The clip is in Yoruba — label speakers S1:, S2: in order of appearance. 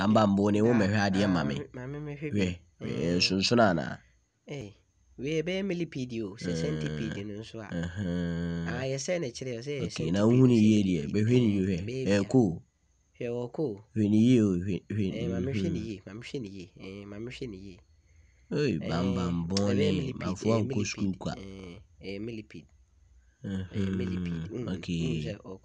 S1: na mbammɔ ne wo mmɛhwɛ adeɛ ma me hwɛ mm. nsunsun anaa
S2: eh, wei bɛyɛ millipede o sɛ centipede no nso a
S3: mm.
S2: ayɛ ah, sɛ ne kyerɛ sɛ yɛ na
S3: wohu ne yie deɛ bɛhwɛ ne yie hwɛ ɛyɛ ko hwɛ wɔ ko hwɛ ne yie o hwɛ hwɛ eh, ne yie maame hwɛ ne
S2: yie eh, maame hwɛ ne yie ɛɛ maame mm, hwɛ ne yie oyi bambambɔne mafo a nkɔ sukuu kwa ɛɛ ok